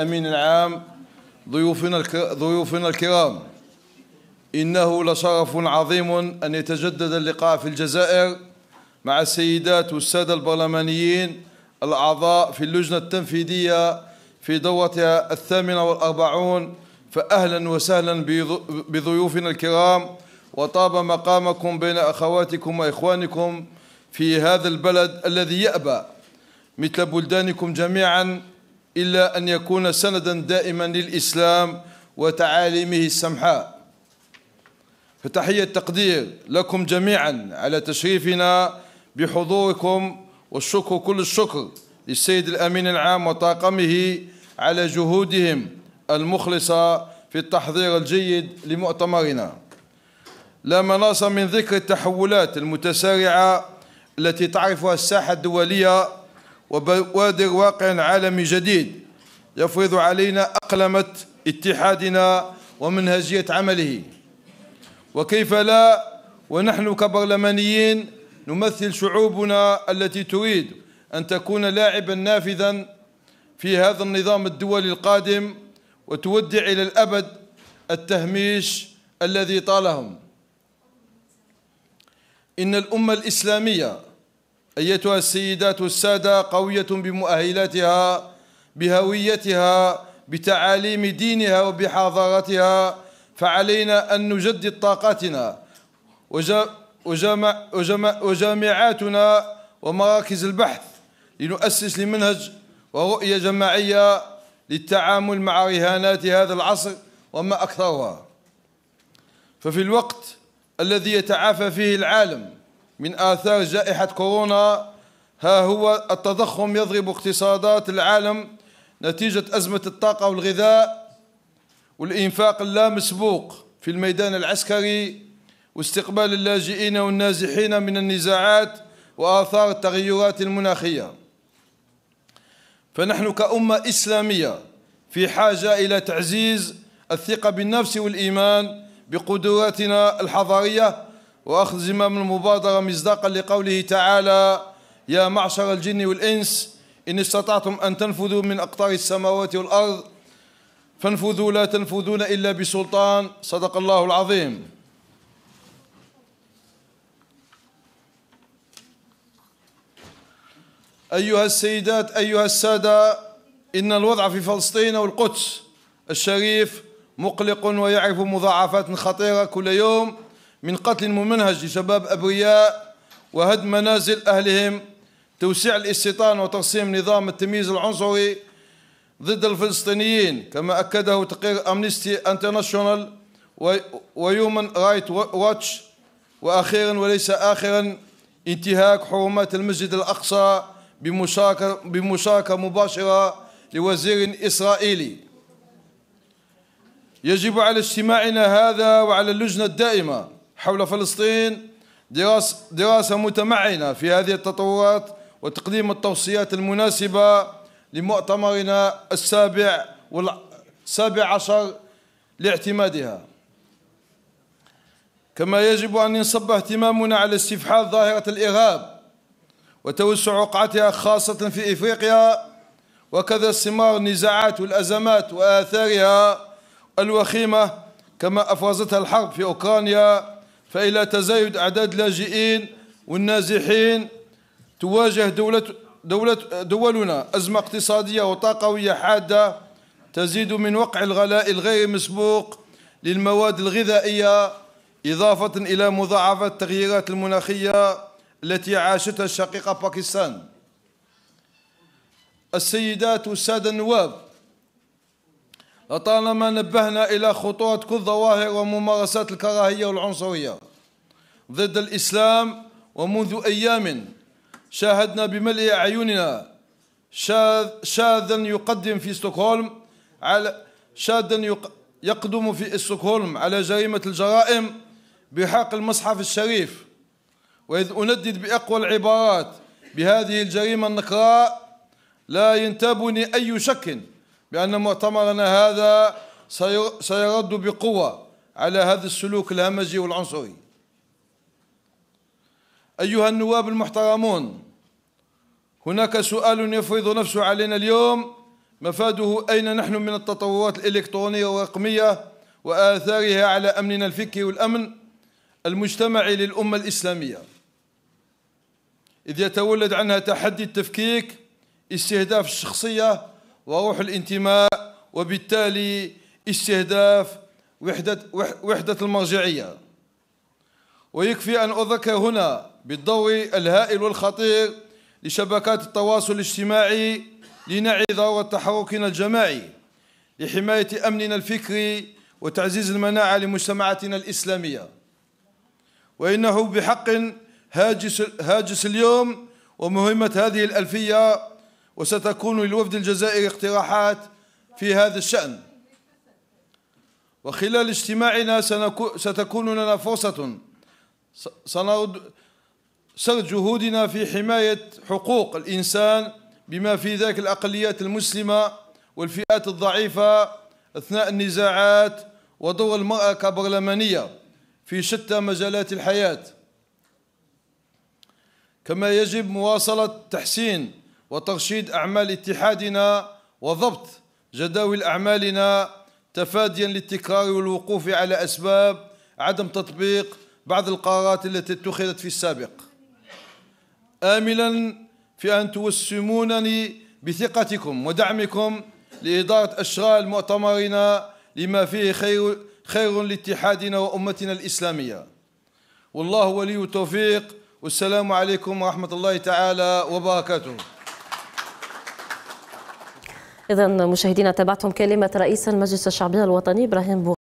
الأمين العام ضيوفنا ضيوفنا الكرام إنه لشرف عظيم أن يتجدد اللقاء في الجزائر مع السيدات والسادة البرلمانيين الأعضاء في اللجنة التنفيذية في دورتها الثامنة والأربعون فأهلا وسهلا بضيوفنا الكرام وطاب مقامكم بين أخواتكم وإخوانكم في هذا البلد الذي يأبى مثل بلدانكم جميعا إلا أن يكون سندا دائما للإسلام وتعاليمه السمحاء فتحية التقدير لكم جميعا على تشريفنا بحضوركم والشكر كل الشكر للسيد الأمين العام وطاقمه على جهودهم المخلصة في التحضير الجيد لمؤتمرنا لا مناص من ذكر التحولات المتسارعة التي تعرفها الساحة الدولية وبوادر واقع عالمي جديد يفرض علينا أقلمة اتحادنا ومنهجية عمله وكيف لا ونحن كبرلمانيين نمثل شعوبنا التي تريد أن تكون لاعبا نافذا في هذا النظام الدولي القادم وتودع إلى الأبد التهميش الذي طالهم إن الأمة الإسلامية أيتها السيدات والسادة قوية بمؤهلاتها بهويتها بتعاليم دينها وبحضارتها فعلينا أن نجدد طاقاتنا وجامع وجامع وجامعاتنا ومراكز البحث لنؤسس لمنهج ورؤية جماعية للتعامل مع رهانات هذا العصر وما أكثرها ففي الوقت الذي يتعافى فيه العالم من آثار جائحة كورونا ها هو التضخم يضرب اقتصادات العالم نتيجة أزمة الطاقة والغذاء والإنفاق اللامسبوق في الميدان العسكري واستقبال اللاجئين والنازحين من النزاعات وآثار التغيرات المناخية فنحن كأمة إسلامية في حاجة إلى تعزيز الثقة بالنفس والإيمان بقدراتنا الحضارية وأخذ زمام المبادرة مصداقا لقوله تعالى يا معشر الجن والإنس إن استطعتم أن تنفذوا من أقطار السماوات والأرض فانفذوا لا تنفذون إلا بسلطان صدق الله العظيم أيها السيدات أيها السادة إن الوضع في فلسطين والقدس الشريف مقلق ويعرف مضاعفات خطيرة كل يوم من قتل ممنهج لشباب أبرياء وهدم منازل أهلهم توسيع الاستيطان وترسيم نظام التمييز العنصري ضد الفلسطينيين كما أكده تقرير أمنيستي انترناشونال ويومن رايت واتش وأخيرا وليس آخرا انتهاك حرمات المسجد الأقصى بمشاركة, بمشاركة مباشرة لوزير إسرائيلي يجب على اجتماعنا هذا وعلى اللجنة الدائمة حول فلسطين دراسة, دراسة متمعنة في هذه التطورات وتقديم التوصيات المناسبة لمؤتمرنا السابع والسابع عشر لاعتمادها كما يجب أن ينصب اهتمامنا على استفحال ظاهرة الإرهاب وتوسع وقعتها خاصة في إفريقيا وكذا استمرار النزاعات والأزمات وآثارها الوخيمة كما أفرزتها الحرب في أوكرانيا فإلى تزايد أعداد اللاجئين والنازحين تواجه دولة دولة دولنا أزمة اقتصادية وطاقوية حادة تزيد من وقع الغلاء الغير مسبوق للمواد الغذائية إضافة إلى مضاعفة التغييرات المناخية التي عاشتها الشقيقة باكستان السيدات والسادة النواب لطالما نبهنا إلى خطورة كل ظواهر وممارسات الكراهية والعنصرية ضد الإسلام ومنذ أيام شاهدنا بملء أعيننا شاذ شاذا يقدم في ستوكهولم على شاذا يقدم في ستوكهولم على جريمة الجرائم بحق المصحف الشريف وإذ أندد بأقوى العبارات بهذه الجريمة النكراء لا ينتابني أي شك بأن مؤتمرنا هذا سيرد بقوة على هذا السلوك الهمجي والعنصري أيها النواب المحترمون هناك سؤال يفرض نفسه علينا اليوم مفاده أين نحن من التطورات الإلكترونية والرقمية وآثارها على أمننا الفكري والأمن المجتمعي للأمة الإسلامية إذ يتولد عنها تحدي التفكيك استهداف الشخصية وروح الانتماء وبالتالي استهداف وحدة, وحدة المرجعية ويكفي أن أذكر هنا بالضوء الهائل والخطير لشبكات التواصل الاجتماعي لنعي ضرورة تحركنا الجماعي لحماية أمننا الفكري وتعزيز المناعة لمجتمعاتنا الإسلامية وإنه بحق هاجس, هاجس اليوم ومهمة هذه الألفية وستكون للوفد الجزائري اقتراحات في هذا الشأن وخلال اجتماعنا ستكون لنا فرصة سنرد سر جهودنا في حماية حقوق الإنسان بما في ذلك الأقليات المسلمة والفئات الضعيفة أثناء النزاعات ودور المرأة كبرلمانية في شتى مجالات الحياة كما يجب مواصلة تحسين وتغشيد أعمال اتحادنا وضبط جداول أعمالنا تفاديا للتكرار والوقوف على أسباب عدم تطبيق بعض القرارات التي اتخذت في السابق آملا في أن توسمونني بثقتكم ودعمكم لإدارة أشغال مؤتمرنا لما فيه خير, خير لاتحادنا وأمتنا الإسلامية والله ولي التوفيق والسلام عليكم ورحمة الله تعالى وبركاته إذا مشاهدينا تابعتم كلمة رئيس المجلس الشعبي الوطني إبراهيم بو